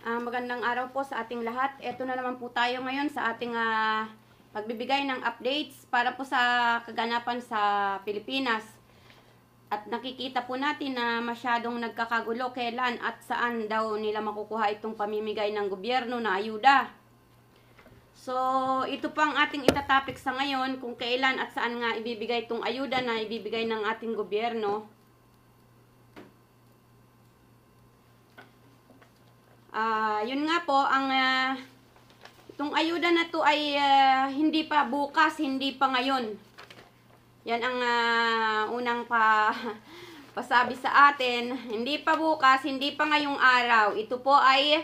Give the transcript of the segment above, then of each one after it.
Uh, magandang araw po sa ating lahat. Ito na naman po tayo ngayon sa ating uh, pagbibigay ng updates para po sa kaganapan sa Pilipinas. At nakikita po natin na masyadong nagkakagulo kailan at saan daw nila makukuha itong pamimigay ng gobyerno na ayuda. So, ito pa ang ating itatopic sa ngayon kung kailan at saan nga ibibigay itong ayuda na ibibigay ng ating gobyerno. Uh, yun nga po, ang uh, itong ayuda na to ay uh, hindi pa bukas, hindi pa ngayon. Yan ang uh, unang pa pasabi sa atin, hindi pa bukas, hindi pa ngayong araw. Ito po ay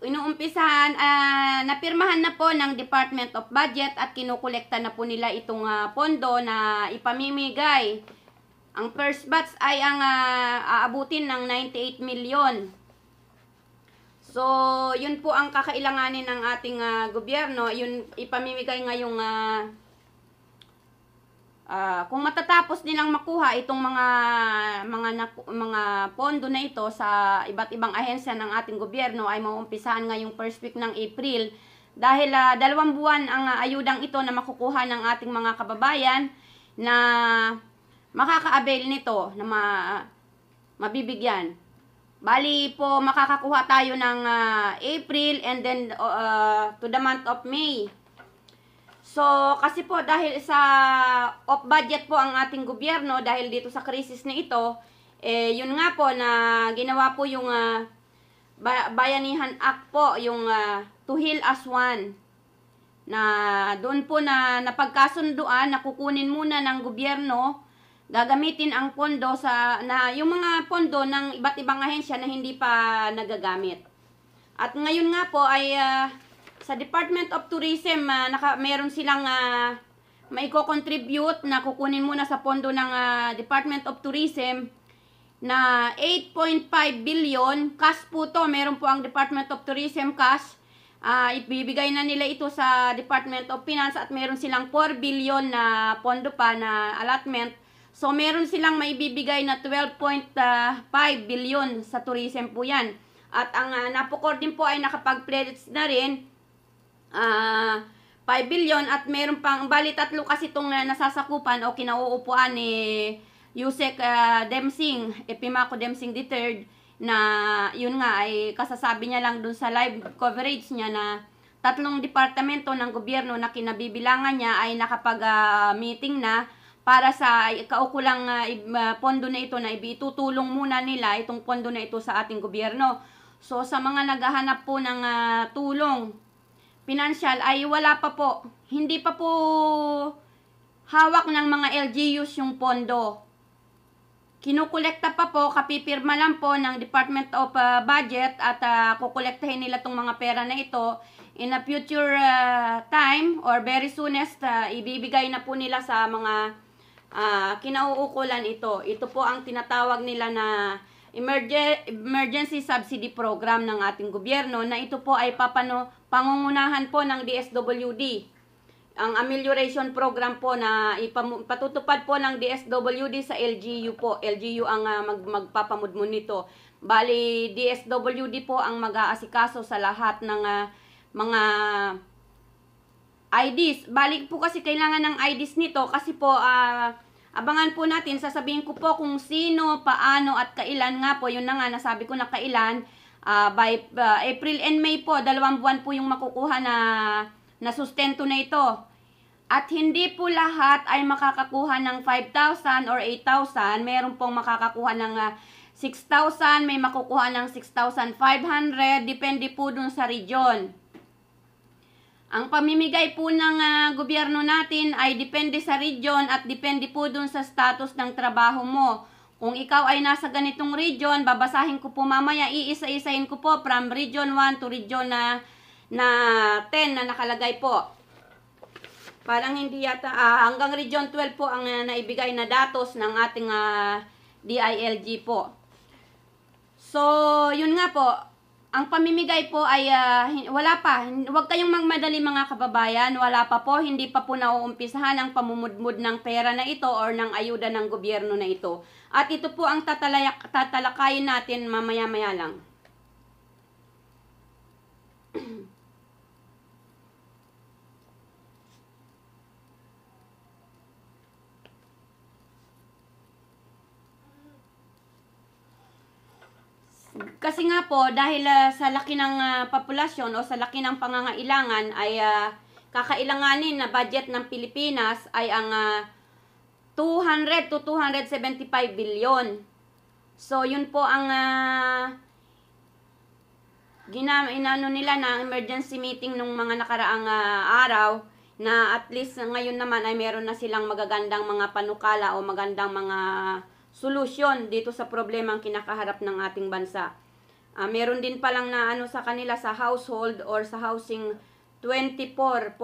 inuumpisahan, uh, napirmahan na po ng Department of Budget at kinukolekta na po nila itong uh, pondo na ipamimigay. Ang first batch ay ang uh, aabutin ng 98 million. So, yun po ang kakailanganin ng ating uh, gobyerno. Yun, ipamimigay ngayong, uh, ah, uh, ah, kung matatapos nilang makuha itong mga, mga, mga pondo na ito sa iba't ibang ahensya ng ating gobyerno, ay maumpisahan ngayong first week ng April. Dahil uh, dalawang buwan ang uh, ayudang ito na makukuha ng ating mga kababayan na makaka-avail nito, na ma, uh, mabibigyan. Bali po, makakakuha tayo ng uh, April and then uh, to the month of May. So, kasi po dahil sa off-budget po ang ating gobyerno, dahil dito sa krisis na ito, eh, yun nga po na ginawa po yung uh, Bayanihan Act po, yung uh, To Heal As One, na doon po na napagkasunduan, nakukunin muna ng gobyerno, gagamitin ang pondo sa na yung mga pondo ng iba't ibang ahensya na hindi pa nagagamit. At ngayon nga po ay uh, sa Department of Tourism uh, naka meron silang uh, maiko-contribute na kukunin muna sa pondo ng uh, Department of Tourism na 8.5 billion cash po to. Meron po ang Department of Tourism cash. Uh, ibibigay na nila ito sa Department of Finance at meron silang 4 billion na pondo pa na allotment So, meron silang maibibigay na 12.5 billion sa tourism po yan. At ang uh, ah, Napocor din po ay nakapag-pledge na rin uh, ah, 5 billion at meron pang, bali tatlo kasi itong uh, nasasakupan o kinauupuan ni eh, Yusek uh, Demsing, Epimaco Demsing III na yun nga ay kasasabi niya lang dun sa live coverage niya na tatlong departamento ng gobyerno na kinabibilangan niya ay nakapag-meeting uh, na para sa kaukulang uh, pondo na ito na ibitutulong muna nila itong pondo na ito sa ating gobyerno. So sa mga naghahanap po ng uh, tulong financial ay wala pa po. Hindi pa po hawak ng mga LGUs yung pondo. Kinukolekta pa po, kapipirma lang po ng Department of uh, Budget at uh, kukolektahin nila tong mga pera na ito in a future uh, time or very soonest uh, ibibigay na po nila sa mga uh, kinauukulan ito. Ito po ang tinatawag nila na emergency subsidy program ng ating gobyerno na ito po ay papano, pangungunahan po ng DSWD. Ang amelioration program po na ipatutupad po ng DSWD sa LGU po. LGU ang uh, mag, magpapamudmon nito. Bali, DSWD po ang mag-aasikaso sa lahat ng uh, mga IDs. Bali po kasi kailangan ng IDs nito kasi po uh, Abangan po natin, sasabihin ko po kung sino, paano at kailan nga po. Yun na nga, nasabi ko na kailan. Uh, by uh, April and May po, dalawang buwan po yung makukuha na, na sustento na ito. At hindi po lahat ay makakakuha ng 5,000 or 8,000. Meron pong makakakuha ng uh, ah, 6,000, may makukuha ng 6,500. Depende po dun sa region. Ang pamimigay po ng uh, gobyerno natin ay depende sa region at depende po dun sa status ng trabaho mo. Kung ikaw ay nasa ganitong region, babasahin ko po mamaya, iisa-isahin ko po from region 1 to region na, na 10 na nakalagay po. Parang hindi yata, uh, hanggang region 12 po ang uh, naibigay na datos ng ating uh, DILG po. So, yun nga po, ang pamimigay po ay uh, wala pa. Huwag kayong magmadali mga kababayan. Wala pa po. Hindi pa po nauumpisahan ang pamumudmud ng pera na ito or ng ayuda ng gobyerno na ito. At ito po ang tatalakayin natin mamaya-maya lang. Kasi nga po, dahil uh, sa laki ng uh, populasyon o sa laki ng pangangailangan ay uh, kakailanganin na budget ng Pilipinas ay ang uh, 200 to 275 billion. So, yun po ang uh, ginam nila na emergency meeting nung mga nakaraang uh, araw na at least ngayon naman ay meron na silang magagandang mga panukala o magandang mga solusyon dito sa problemang kinakaharap ng ating bansa. Uh, meron din palang na ano sa kanila sa household or sa housing 24.6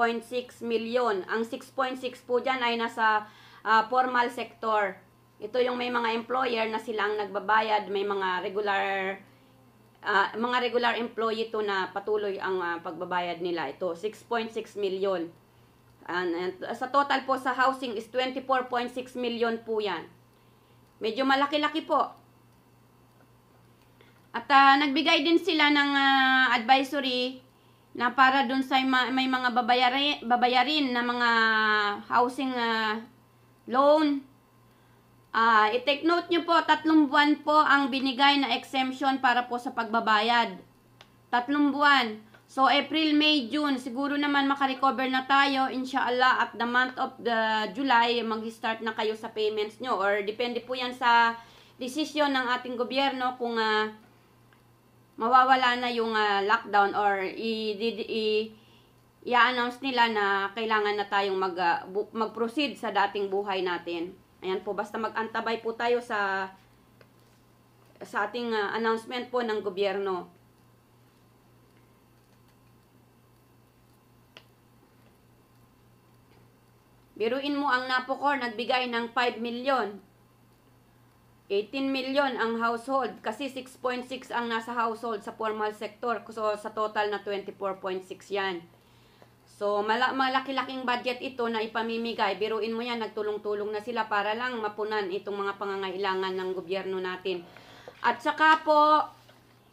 million. Ang 6.6 po dyan ay nasa uh, formal sector. Ito yung may mga employer na sila ang nagbabayad, may mga regular uh, mga regular employee to na patuloy ang uh, pagbabayad nila. Ito 6.6 million. And, and, sa total po sa housing is 24.6 million po 'yan. Medyo malaki-laki po. At uh, nagbigay din sila ng uh, advisory na para dun sa may mga babayari, babayarin na mga housing uh, loan. Uh, i-take note nyo po, tatlong buwan po ang binigay na exemption para po sa pagbabayad. Tatlong buwan. So, April, May, June, siguro naman makarecover na tayo, inshallah, at the month of the July, mag-start na kayo sa payments nyo. Or, depende po yan sa desisyon ng ating gobyerno kung uh, mawawala na yung uh, lockdown or i-announce nila na kailangan na tayong mag, uh, mag-proceed sa dating buhay natin. Ayan po, basta mag-antabay po tayo sa sa ating uh, announcement po ng gobyerno. Biruin mo ang Napocor nagbigay ng 5 million. 18 million ang household kasi 6.6 ang nasa household sa formal sector. So sa total na 24.6 yan. So malaki-laking budget ito na ipamimigay. Biruin mo yan, nagtulong-tulong na sila para lang mapunan itong mga pangangailangan ng gobyerno natin. At saka po,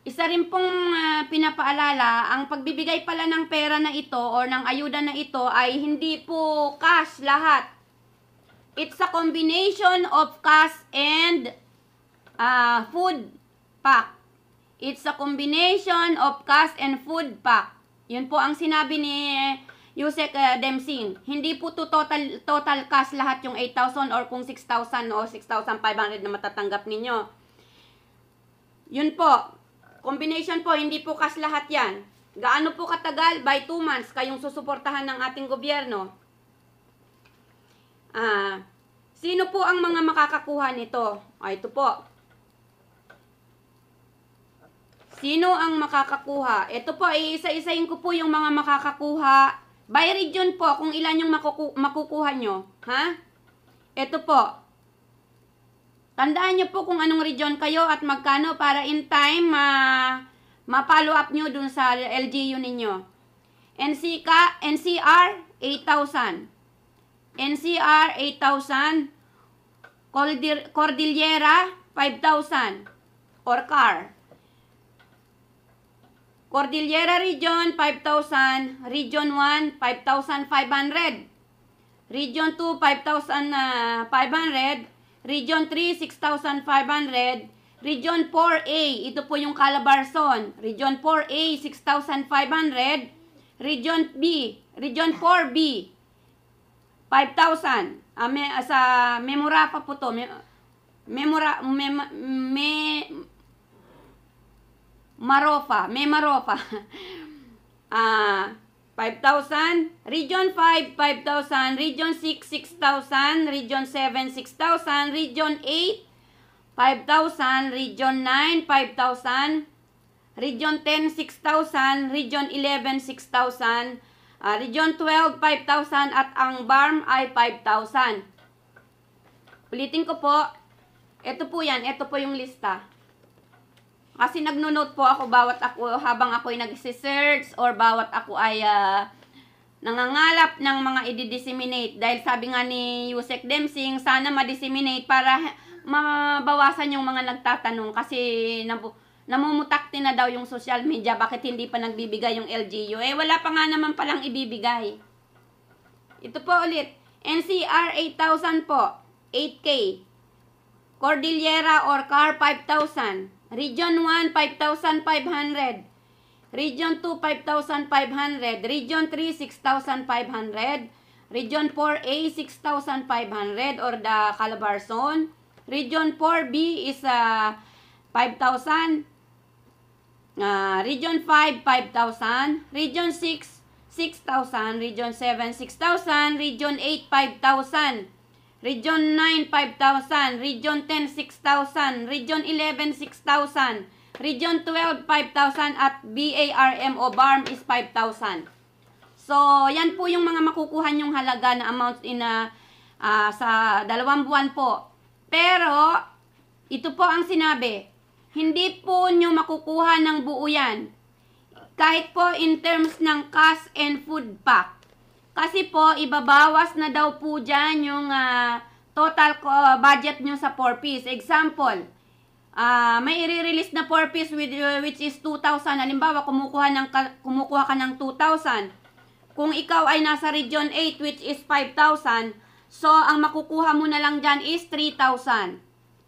isa rin pong uh, pinapaalala, ang pagbibigay pala ng pera na ito o ng ayuda na ito ay hindi po cash lahat. It's a combination of cash and uh, food pack. It's a combination of cash and food pack. Yun po ang sinabi ni Yusek uh, Demsin. Hindi po to total, total cash lahat yung 8,000 or kung 6,000 o 6,500 na matatanggap ninyo. Yun po, Combination po, hindi po kas lahat yan. Gaano po katagal? By 2 months kayong susuportahan ng ating gobyerno. Ah, sino po ang mga makakakuha nito? Ah, ito po. Sino ang makakakuha? Ito po, iisa-isahin ko po yung mga makakakuha. By region po, kung ilan yung makuku makukuha nyo. Ha? Ito po. Tandaan nyo po kung anong region kayo at magkano para in time ma ma-follow up nyo dun sa LGU ninyo. NCK, NCR, 8,000. NCR, 8,000. Cordillera, 5,000. Or car. Cordillera Region, 5,000. Region 1, 5,500. Region 2, 5,500. Region 3, 6,500. Region 4A, ito po yung Calabarzon. Region 4A, 6,500. Region B, Region 4B, 5,000. Uh, me, ah, sa memora pa po to. Me, memora, mem, me, Marofa, me Marofa. Ah, 5,000. Region 5, 5,000. Region 6, 6,000. Region 7, 6,000. Region 8, 5,000. Region 9, 5,000. Region 10, 6,000. Region 11, 6,000. Uh, Region 12, 5,000. At ang BARM ay 5,000. Ulitin ko po. Ito po yan. Ito po yung lista. Kasi nagno-note po ako bawat ako habang ako ay ako'y search or bawat ako ay uh, nangangalap ng mga i-disseminate. Dahil sabi nga ni Yusek Dempsing, sana ma-disseminate para mabawasan yung mga nagtatanong. Kasi nabu namumutakti na daw yung social media. Bakit hindi pa nagbibigay yung LGU? Eh, wala pa nga naman palang ibibigay. Ito po ulit. NCR 8,000 po. 8K. Cordillera or Car 5,000. Region 1, 5,500. Region 2, 5,500. Region 3, 6,500. Region 4A, 6,500 or the Calabar Zone. Region 4B is uh, 5,000. Uh, region 5, 5,000. Region 6, 6,000. Region 7, 6,000. Region 8, 5,000. Region 9, 5,000. Region 10, 6,000. Region 11, 6,000. Region 12, 5,000. At BARMO, BARM is 5,000. So, yan po yung mga makukuha yung halaga na amounts in a, uh, ah, sa dalawang buwan po. Pero, ito po ang sinabi. Hindi po nyo makukuha ng buo yan. Kahit po in terms ng cash and food pack. Kasi po, ibabawas na daw po dyan yung uh, total uh, budget nyo sa 4-piece. Example, uh, may i-release na 4-piece uh, which is 2,000. Halimbawa, kumukuha, ng, kumukuha ka ng 2,000. Kung ikaw ay nasa Region 8 which is 5,000, so ang makukuha mo na lang dyan is 3,000.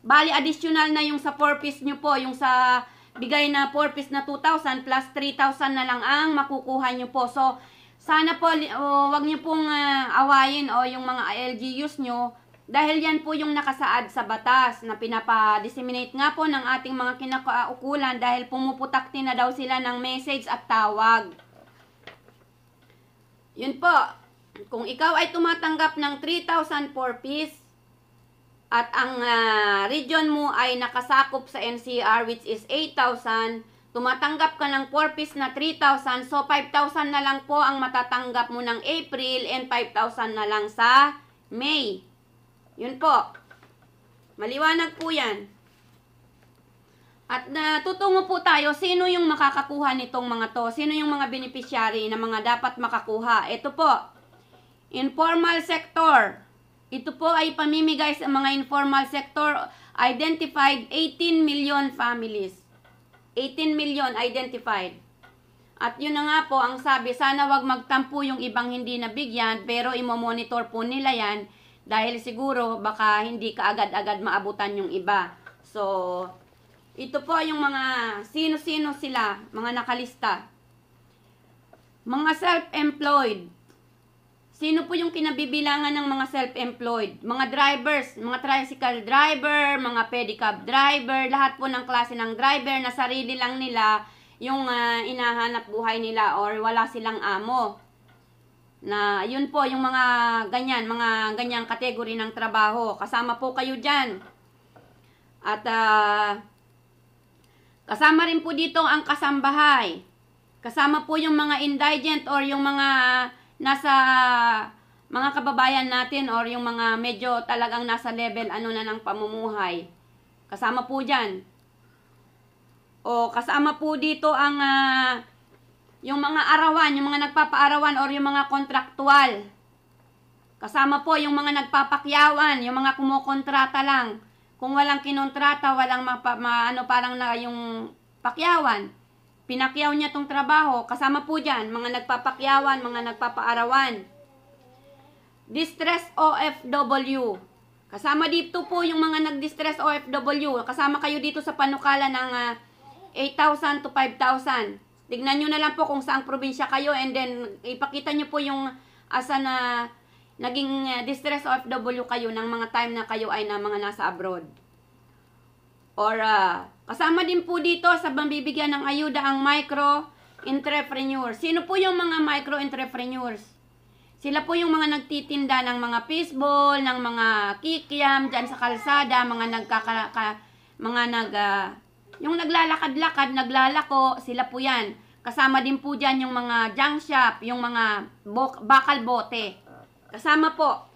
Bali, additional na yung sa 4-piece nyo po, yung sa bigay na 4 piece na 2,000 plus 3,000 na lang ang makukuha nyo po. So, sana po, oh, wag niyo pong uh, awayin o oh, yung mga LGUs nyo dahil yan po yung nakasaad sa batas na pinapa-disseminate nga po ng ating mga kinakaukulan dahil pumuputakti na daw sila ng message at tawag. Yun po, kung ikaw ay tumatanggap ng 3,000 per piece at ang uh, region mo ay nakasakop sa NCR which is 8,000, tumatanggap ka ng 4 piece na 3,000. So, 5,000 na lang po ang matatanggap mo ng April and 5,000 na lang sa May. Yun po. Maliwanag po yan. At natutungo uh, po tayo, sino yung makakakuha nitong mga to? Sino yung mga beneficiary na mga dapat makakuha? Ito po, informal sector. Ito po ay pamimigay sa mga informal sector, identified 18 million families. 18 million identified. At yun na nga po ang sabi, sana wag magtampo yung ibang hindi nabigyan pero imomonitor po nila yan dahil siguro baka hindi kaagad-agad maabutan yung iba. So, ito po yung mga sino-sino sila, mga nakalista. Mga self-employed, Sino po yung kinabibilangan ng mga self-employed? Mga drivers, mga tricycle driver, mga pedicab driver, lahat po ng klase ng driver na sarili lang nila yung uh, inahanap buhay nila or wala silang amo. Na yun po yung mga ganyan, mga ganyang kategory ng trabaho. Kasama po kayo diyan. At uh, kasama rin po dito ang kasambahay. Kasama po yung mga indigent or yung mga nasa mga kababayan natin or yung mga medyo talagang nasa level ano na ng pamumuhay. Kasama po dyan. O kasama po dito ang uh, yung mga arawan, yung mga nagpapaarawan or yung mga kontraktual. Kasama po yung mga nagpapakyawan, yung mga kumokontrata lang. Kung walang kinontrata, walang ma, ma, ano, parang na yung pakyawan. Pinakyaw niya tong trabaho. Kasama po dyan, mga nagpapakyawan, mga nagpapaarawan. Distress OFW. Kasama dito po yung mga nag-distress OFW. Kasama kayo dito sa panukala ng uh, ah, 8,000 to 5,000. Tignan nyo na lang po kung saang probinsya kayo and then ipakita nyo po yung asa na naging uh, distress OFW kayo ng mga time na kayo ay na mga nasa abroad or kasama din po dito sa bambibigyan ng ayuda ang micro entrepreneurs. Sino po yung mga micro entrepreneurs? Sila po yung mga nagtitinda ng mga fishball, ng mga kikiam diyan sa kalsada, mga nagkaka ka, mga nag uh, yung naglalakad-lakad, naglalako, sila po 'yan. Kasama din po diyan yung mga junk shop, yung mga bok, bakal bote. Kasama po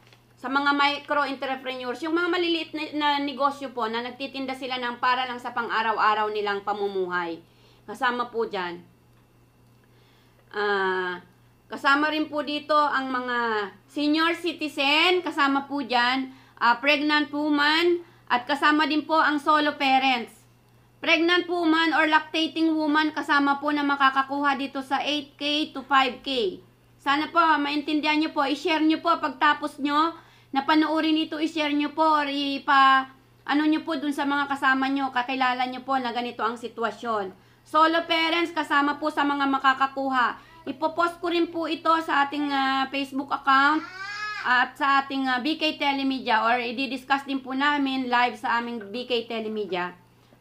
sa mga micro-entrepreneurs, yung mga maliliit na, na negosyo po na nagtitinda sila ng para lang sa pang-araw-araw nilang pamumuhay. Kasama po dyan. Uh, kasama rin po dito ang mga senior citizen, kasama po dyan, uh, pregnant woman, at kasama din po ang solo parents. Pregnant woman or lactating woman, kasama po na makakakuha dito sa 8K to 5K. Sana po, maintindihan nyo po, i-share nyo po pagtapos nyo na nito, i-share nyo po or ipa, ano nyo po dun sa mga kasama nyo, kakilala nyo po na ganito ang sitwasyon. Solo parents, kasama po sa mga makakakuha. Ipopost ko rin po ito sa ating uh, Facebook account at sa ating uh, ah, BK Telemedia or i-discuss din po namin live sa aming BK Telemedia.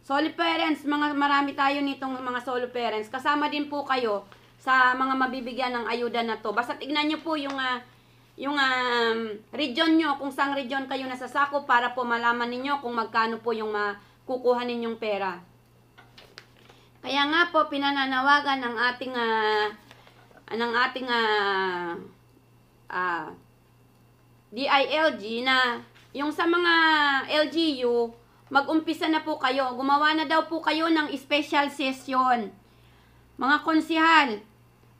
Solo parents, mga marami tayo nitong mga solo parents. Kasama din po kayo sa mga mabibigyan ng ayuda na to. Basta tignan nyo po yung uh, yung um, region nyo, kung saan region kayo nasasakop para po malaman ninyo kung magkano po yung makukuha ninyong pera. Kaya nga po pinananawagan ng ating uh, ng ating uh, ah, uh, ah, DILG na yung sa mga LGU, mag-umpisa na po kayo. Gumawa na daw po kayo ng special session. Mga konsihal,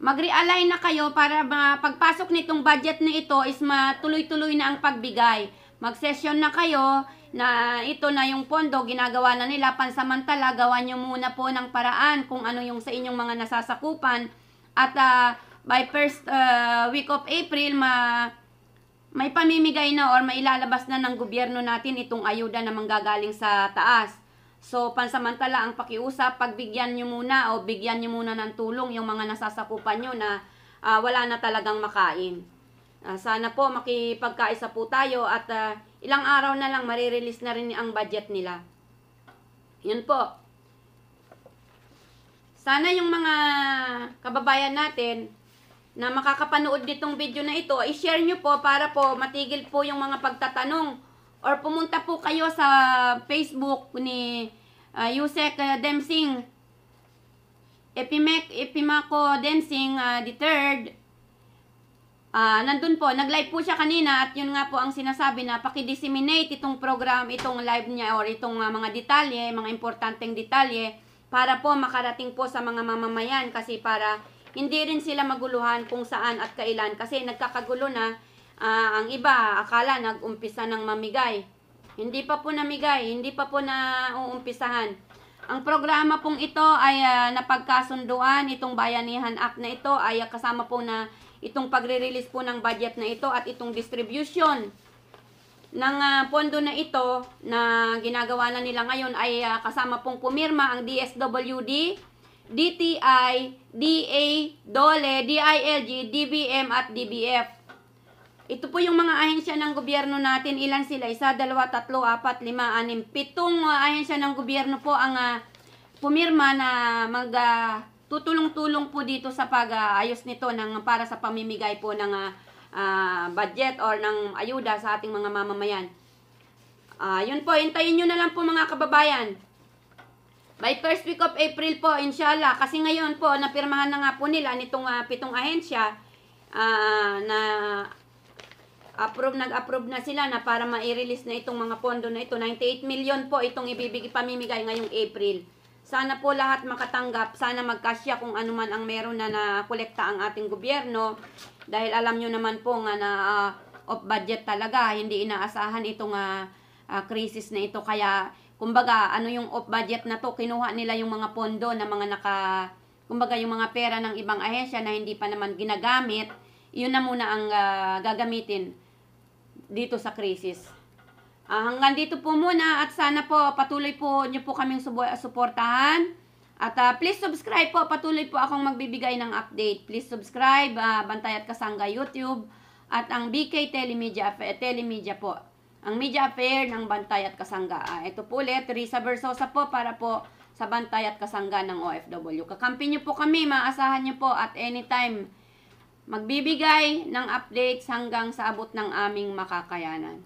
mag-realign na kayo para pagpasok nitong budget na ito is matuloy-tuloy na ang pagbigay. Mag-session na kayo na ito na yung pondo, ginagawa na nila pansamantala, gawa nyo muna po ng paraan kung ano yung sa inyong mga nasasakupan. At uh, by first uh, week of April, ma may pamimigay na or mailalabas na ng gobyerno natin itong ayuda na manggagaling sa taas. So, pansamantala ang pakiusap, pagbigyan nyo muna o bigyan nyo muna ng tulong yung mga nasasakupan nyo na uh, wala na talagang makain. Uh, sana po makipagkaisa po tayo at uh, ilang araw na lang marirelease na rin ang budget nila. Yun po. Sana yung mga kababayan natin na makakapanood nitong video na ito, i-share nyo po para po matigil po yung mga pagtatanong or pumunta po kayo sa Facebook ni uh, Yusek uh, ah, Dempsing Epimek, Epimako Dempsing uh, ah, the third uh, nandun po, nag-live po siya kanina at yun nga po ang sinasabi na pakidisseminate itong program, itong live niya or itong uh, mga detalye, mga importanteng detalye para po makarating po sa mga mamamayan kasi para hindi rin sila maguluhan kung saan at kailan kasi nagkakagulo na Uh, ang iba, akala nag-umpisa ng mamigay. Hindi pa po namigay, hindi pa po na uumpisahan. Ang programa pong ito ay uh, napagkasunduan itong Bayanihan Act na ito ay uh, kasama po na itong pagre-release po ng budget na ito at itong distribution ng uh, pondo na ito na ginagawa na nila ngayon ay uh, kasama pong pumirma ang DSWD, DTI, DA, DOLE, DILG, DBM at DBF. Ito po yung mga ahensya ng gobyerno natin. Ilan sila? Isa, dalawa, tatlo, apat, lima, anim. Pitong uh, ahensya ng gobyerno po ang uh, pumirma na mag... Uh, tutulong-tulong po dito sa pag-ayos uh, nito ng, para sa pamimigay po ng uh, budget or ng ayuda sa ating mga mamamayan. Uh, yun po, hintayin nyo na lang po mga kababayan. By first week of April po, inshallah, kasi ngayon po, napirmahan na nga po nila nitong uh, pitong ahensya uh, na approve, nag-approve na sila na para ma-release na itong mga pondo na ito. 98 million po itong ibibigay pamimigay ngayong April. Sana po lahat makatanggap, sana magkasya kung ano man ang meron na na nakolekta ang ating gobyerno. Dahil alam nyo naman po nga na uh, off budget talaga, hindi inaasahan itong uh, uh, crisis na ito. Kaya, kumbaga, ano yung off budget na to, kinuha nila yung mga pondo na mga naka, kumbaga yung mga pera ng ibang ahensya na hindi pa naman ginagamit, yun na muna ang uh, gagamitin dito sa krisis. Uh, hanggang dito po muna at sana po patuloy po niyo po kaming suportahan. At uh, please subscribe po, patuloy po akong magbibigay ng update. Please subscribe, uh, Bantay at Kasanga YouTube at ang BK Telemedia, Telemedia po. Ang media affair ng Bantay at Kasanga. Uh, ito po ulit, Risa Versosa po para po sa Bantay at Kasanga ng OFW. Kakampi niyo po kami, maasahan niyo po at anytime magbibigay ng updates hanggang sa abot ng aming makakayanan.